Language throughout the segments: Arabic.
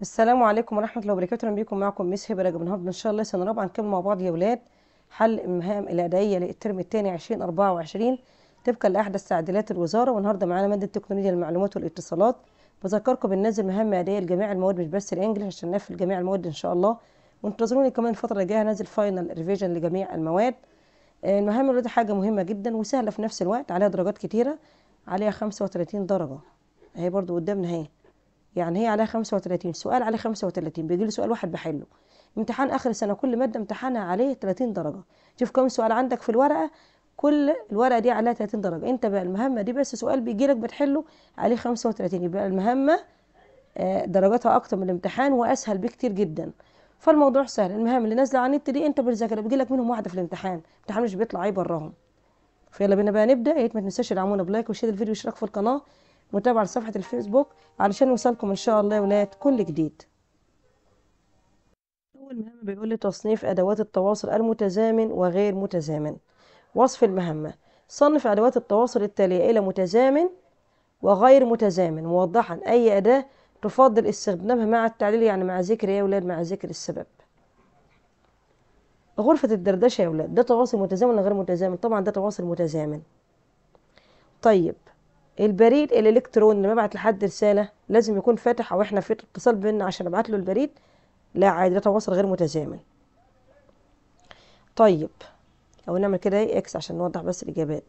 السلام عليكم ورحمة الله وبركاته اهلا بيكم معكم ميس هبة رجب النهارده إن شاء الله سنة رابعة هنكمل مع بعض يا ولاد حل المهام الأدائية للترم الثاني 2024 طبقا لأحدث تعديلات الوزارة والنهارده معانا مادة تكنولوجيا المعلومات والاتصالات بذكركم بننزل مهام أدائية لجميع المواد مش بس الإنجليش عشان نقفل جميع المواد إن شاء الله وانتظروني كمان الفترة الجاية هنزل فاينل ريفيجن لجميع المواد المهام دي حاجة مهمة جدا وسهلة في نفس الوقت عليها درجات كتيرة عليها 35 درجة أهي برده قدامنا أهي يعني هي عليها 35 سؤال عليه 35 بيجي لي سؤال واحد بحله امتحان اخر السنه كل ماده امتحانها عليه 30 درجه شوف كم سؤال عندك في الورقه كل الورقه دي عليها 30 درجه انت بقى المهمه دي بس سؤال بيجي لك بتحله عليه 35 يبقى المهمه آه، درجاتها اكتر من الامتحان واسهل بكتير جدا فالموضوع سهل المهام اللي نازله على النت دي انت بتذاكرها بيجي لك منهم واحده في الامتحان الامتحان مش بيطلع اي براهم فيلا بينا بقى نبدا يا ريت ما تنساش تدعمونا بلايك وشير الفيديو واشتراك في القناه وتابعوا على صفحة الفيسبوك علشان يوصلكم إن شاء الله يا ولاد كل جديد أول مهمة بيقول لي تصنيف أدوات التواصل المتزامن وغير متزامن وصف المهمة صنف أدوات التواصل التالية إلى إيه متزامن وغير متزامن موضحا أي أداة تفضل استخدامها مع التعليل يعني مع ذكر يا ولاد مع ذكر السبب غرفة الدردشة يا ولاد ده تواصل متزامن ولا غير متزامن طبعا ده تواصل متزامن طيب البريد الالكتروني لما ابعت لحد رساله لازم يكون فاتح او احنا في اتصال بينا عشان ابعت له البريد لا عادي ده تواصل غير متزامن طيب او نعمل كده ايه اكس عشان نوضح بس الاجابات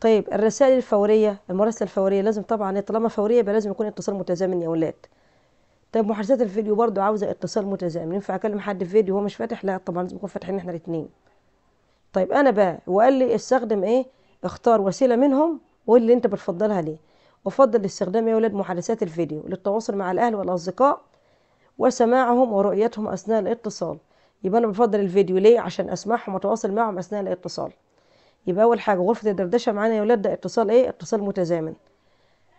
طيب الرسائل الفوريه المراسله الفوريه لازم طبعا طالما فوريه يبقى لازم يكون اتصال متزامن يا ولاد طيب محادثات الفيديو برضو عاوزه اتصال متزامن ينفع اكلم حد في فيديو وهو مش فاتح لا طبعا لازم يكون فاتحين احنا الاثنين طيب انا بقى وقال لي استخدم ايه اختار وسيله منهم وايه اللي انت بتفضلها ليه افضل استخدام يا ولاد محادثات الفيديو للتواصل مع الاهل والاصدقاء وسماعهم ورؤيتهم اثناء الاتصال يبقى انا بفضل الفيديو ليه عشان اسمعهم واتواصل معهم اثناء الاتصال يبقى اول حاجه غرفه الدردشه معانا يا ولاد ده اتصال ايه اتصال متزامن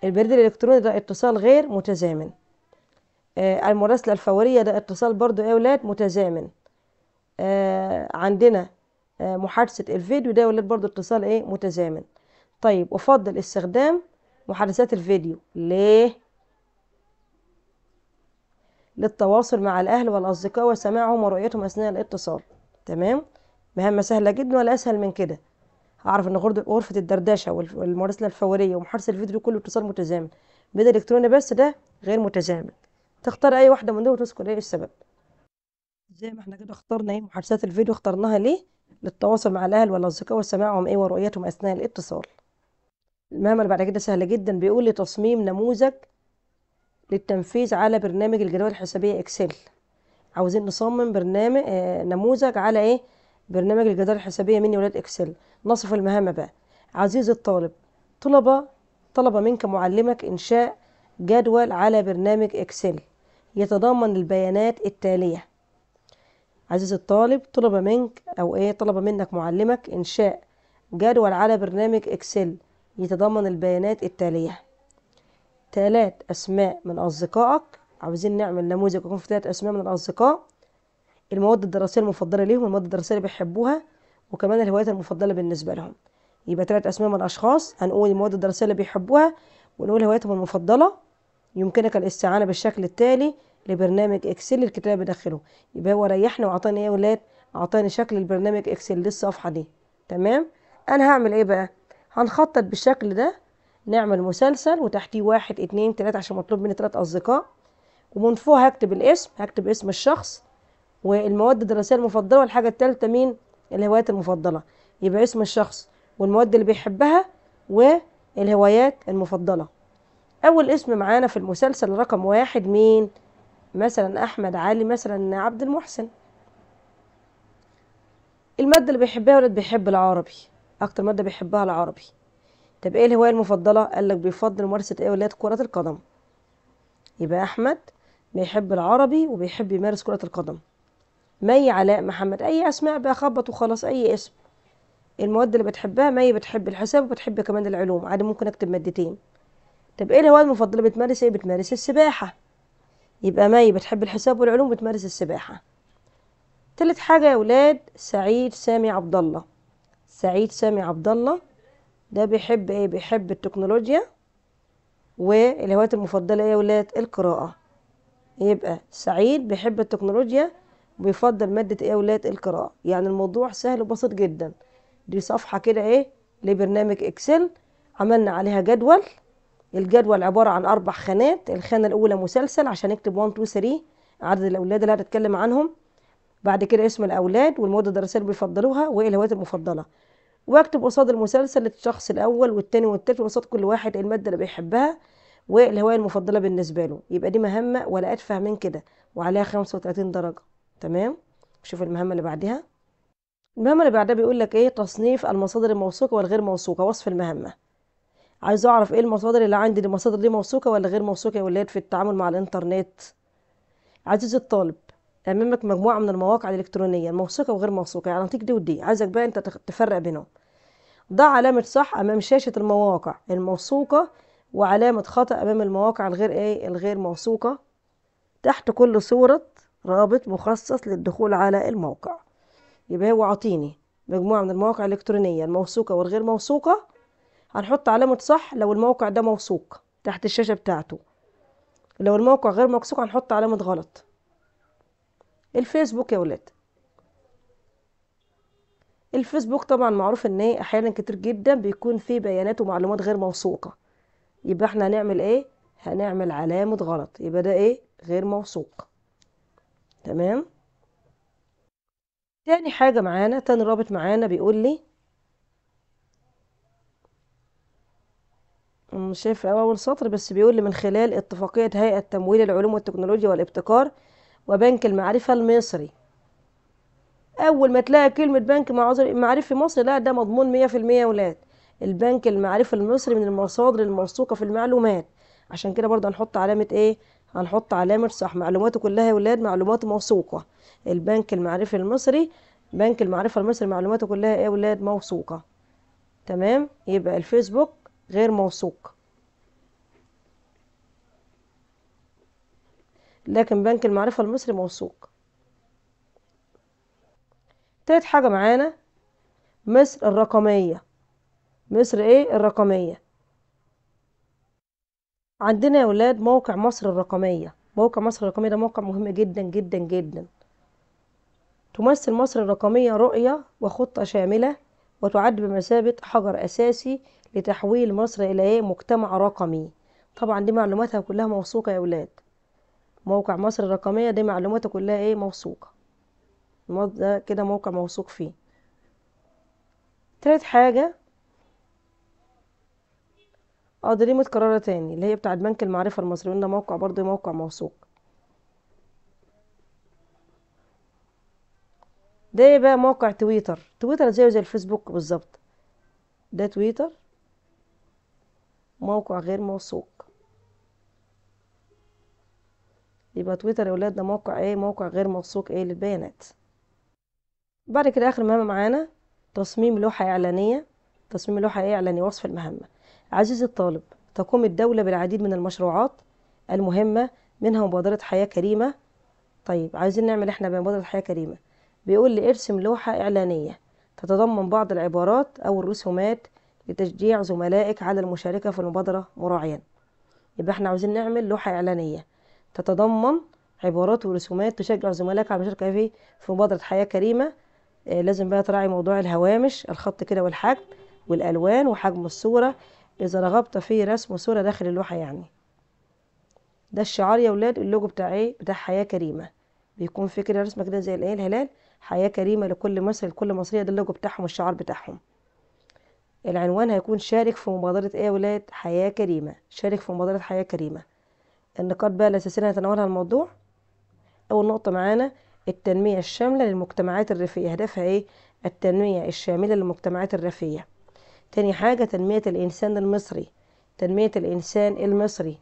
البريد الالكتروني ده اتصال غير متزامن آه المراسله الفوريه ده اتصال برضو يا ولاد متزامن آه عندنا آه محادثه الفيديو ده يا ولاد برضو اتصال ايه متزامن طيب أفضل استخدام محادثات الفيديو ليه؟ للتواصل مع الأهل والأصدقاء وسماعهم ورؤيتهم أثناء الاتصال تمام؟ مهمة سهلة جدا ولا أسهل من كده أعرف إن غرفة الدردشة والمراسلة الفورية ومحادثة الفيديو كله اتصال متزامن بدل إلكتروني بس ده غير متزامن تختار أي واحدة من دول وتذكر إيه السبب زي ما احنا كده اخترنا ايه محادثات الفيديو اخترناها ليه للتواصل مع الأهل والأصدقاء وسماعهم ايه ورؤيتهم أثناء الاتصال المهمة اللي بعد كده سهلة جدا بيقول لي تصميم نموذج للتنفيذ على برنامج الجداول الحسابية اكسل عاوزين نصمم برنامج آه نموذج على ايه برنامج الجداول الحسابية من ولاد اكسل نصف المهمة بقى عزيزي الطالب طلبة طلبة منك معلمك انشاء جدول على برنامج اكسل يتضمن البيانات التالية عزيزي الطالب طلب منك او ايه طلب منك معلمك انشاء جدول على برنامج اكسل يتضمن البيانات التالية تلات أسماء من أصدقائك عاوزين نعمل نموذج يكون في تلات أسماء من الأصدقاء المواد الدراسية المفضلة ليهم المواد الدراسية اللي بيحبوها وكمان الهوايات المفضلة بالنسبة لهم يبقى تلات أسماء من الأشخاص هنقول المواد الدراسية اللي بيحبوها ونقول هواياتهم المفضلة يمكنك الاستعانة بالشكل التالي لبرنامج اكسل الكتاب بداخله يبقى هو ريحني وأعطاني ايه يا ولاد أعطاني شكل البرنامج اكسل للصفحة دي تمام انا هعمل ايه بقى هنخطط بالشكل ده نعمل مسلسل وتحتيه واحد اتنين تلاتة عشان مطلوب مني تلات أصدقاء ومن فوق هكتب الاسم هكتب اسم الشخص والمواد الدراسية المفضلة والحاجة التالتة مين الهوايات المفضلة يبقى اسم الشخص والمواد اللي بيحبها والهوايات المفضلة أول اسم معانا في المسلسل رقم واحد مين مثلا أحمد علي مثلا عبد المحسن المادة اللي بيحبها ولد بيحب العربي اكتر ماده بيحبها العربي طب ايه الهوايه المفضله قال لك بيفضل ممارسه ايه ولاد كره القدم يبقى احمد بيحب العربي وبيحب يمارس كره القدم مي علاء محمد اي اسماء بقى خبط وخلاص اي اسم المواد اللي بتحبها مي بتحب الحساب وبتحب كمان العلوم عادي ممكن اكتب مادتين طب ايه الهوايه المفضله بتمارس ايه بتمارس السباحه يبقى مي بتحب الحساب والعلوم بتمارس السباحه تالت حاجه يا ولاد سعيد سامي عبد الله سعيد سامي عبد الله ده بيحب ايه بيحب التكنولوجيا والهوايات المفضله ايه يا ولاد القراءه يبقى سعيد بيحب التكنولوجيا بيفضل ماده ايه يا ولاد القراءه يعني الموضوع سهل وبسيط جدا دي صفحه كده ايه لبرنامج اكسل عملنا عليها جدول الجدول عباره عن اربع خانات الخانه الاولى مسلسل عشان نكتب 1 2 3 عدد الاولاد اللي هنتكلم عنهم بعد كده اسم الاولاد والمواد الدراسيه اللي بيفضلوها وايه الهوايات المفضله واكتب قصاد المسلسل الشخص الاول والتاني والتالت وقصاد كل واحد الماده اللي بيحبها والهوايه المفضله بالنسبه له يبقى دي مهمه ولا اتفه من كده وعليها 35 درجه تمام شوف المهمه اللي بعدها المهمه اللي بعدها بيقول لك ايه تصنيف المصادر الموثوقه والغير موثوقه وصف المهمه عايز اعرف ايه المصادر اللي عندي المصادر دي موثوقه ولا غير موثوقه يا ولاد في التعامل مع الانترنت عزيزي الطالب امامك مجموعه من المواقع الالكترونيه الموثوقه وغير موثوقه يعني هتيجي دي ودي عايزك بقى انت تفرق بينهم ضع علامه صح امام شاشه المواقع الموثوقه وعلامه خطا امام المواقع الغير ايه الغير موثوقه تحت كل صوره رابط مخصص للدخول على الموقع يبقى هو عطيني مجموعه من المواقع الالكترونيه الموثوقه والغير موثوقه هنحط علامه صح لو الموقع ده موثوق تحت الشاشه بتاعته لو الموقع غير موثوق هنحط علامه غلط الفيسبوك يا ولاد الفيسبوك طبعا معروف ان ايه احيانا كتير جدا بيكون فيه بيانات ومعلومات غير موثوقه يبقى احنا هنعمل ايه هنعمل علامه غلط يبقى ده ايه غير موثوق تمام تاني حاجه معانا تاني رابط معانا بيقول لي مش شايف اول سطر بس بيقول لي من خلال اتفاقيه هيئه تمويل العلوم والتكنولوجيا والابتكار وبنك المعرفة المصري أول ما تلاقي كلمة بنك معرفي مصري لا ده مضمون مية في المية ولاد البنك المعرفي المصري من المصادر الموثوقة في المعلومات عشان كده برضه هنحط علامة ايه هنحط علامة صح معلوماته كلها يا ولاد معلومات موثوقة البنك المعرفي المصري بنك المعرفة المصري معلوماته كلها ايه يا ولاد موثوقة تمام يبقى الفيسبوك غير موثوق لكن بنك المعرفة المصري موثوق تالت حاجة معانا مصر الرقمية مصر ايه الرقمية عندنا يا ولاد موقع مصر الرقمية موقع مصر الرقمية ده موقع مهم جدا جدا جدا تمثل مصر الرقمية رؤية وخطة شاملة وتعد بمثابة حجر أساسي لتحويل مصر إلى إيه؟ مجتمع رقمي طبعا دي معلوماتها كلها موثوقة يا ولاد موقع مصر الرقمية دي معلوماته كلها ايه موثوقة ده كده موقع موثوق فيه تالت حاجة اه دي متكررة تاني اللي هي بتاعت بنك المعرفة المصري وده ده موقع برضه موقع موثوق ده بقى موقع تويتر تويتر زيه زي الفيسبوك بالظبط ده تويتر موقع غير موثوق يبقى تويتر يا ولاد ده موقع ايه موقع غير موثوق ايه للبيانات بعد كده اخر مهمه معانا تصميم لوحه اعلانيه تصميم لوحه ايه اعلانيه وصف المهمه عزيزي الطالب تقوم الدوله بالعديد من المشروعات المهمه منها مبادره حياه كريمه طيب عايزين نعمل احنا مبادره حياه كريمه بيقول لي ارسم لوحه اعلانيه تتضمن بعض العبارات او الرسومات لتشجيع زملائك على المشاركه في المبادره مراعيا يبقى احنا عاوزين نعمل لوحه اعلانيه تتضمن عبارات ورسومات تشجع زملائك على المشاركة في في مبادرة حياة كريمة آه، لازم بقى تراعي موضوع الهوامش الخط كده والحجم والألوان وحجم الصورة إذا رغبت في رسم صورة داخل اللوحة يعني ده الشعار يا ولاد اللوجو بتاع ايه بتاع حياة كريمة بيكون في كده رسمة كده زي الايه الهلال حياة كريمة لكل مصري لكل مصرية ده اللوجو بتاعهم والشعار بتاعهم العنوان هيكون شارك في مبادرة ايه يا ولاد حياة كريمة شارك في مبادرة حياة كريمة النقاط بقى الأساسية اللي هنتناولها الموضوع أول نقطة معانا التنمية الشاملة للمجتمعات الريفية هدفها إيه؟ التنمية الشاملة للمجتمعات الريفية تاني حاجة تنمية الإنسان المصري تنمية الإنسان المصري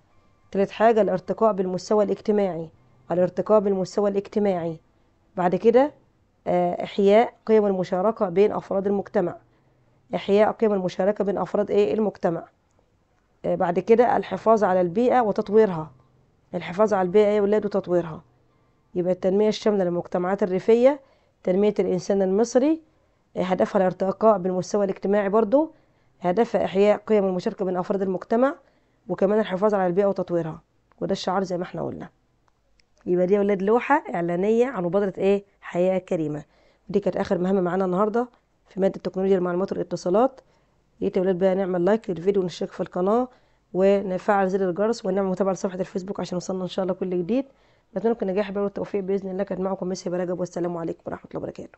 تالت حاجة الارتقاء بالمستوى الاجتماعي الارتقاء بالمستوى الاجتماعي بعد كده آه، إحياء قيم المشاركة بين أفراد المجتمع إحياء قيم المشاركة بين أفراد إيه المجتمع آه، بعد كده الحفاظ على البيئة وتطويرها الحفاظ على البيئة يا ولاد وتطويرها يبقى التنمية الشاملة للمجتمعات الريفية تنمية الإنسان المصري هدفها الارتقاء بالمستوى الاجتماعي برضو هدفها إحياء قيم المشاركة بين أفراد المجتمع وكمان الحفاظ على البيئة وتطويرها وده الشعار زي ما احنا قلنا يبقى دي يا ولاد لوحة إعلانية عن مبادرة إيه حياة كريمة دي كانت آخر مهمة معانا النهاردة في مادة تكنولوجيا المعلومات والاتصالات يا ولاد بقى نعمل لايك للفيديو ونشترك في القناة ونفعل زر الجرس ونعمل متابعه لصفحه الفيسبوك عشان يوصلنا ان شاء الله كل جديد بتمنى لكم النجاح بالتوفيق باذن الله كانت معكم ميسي رجب والسلام عليكم ورحمه الله وبركاته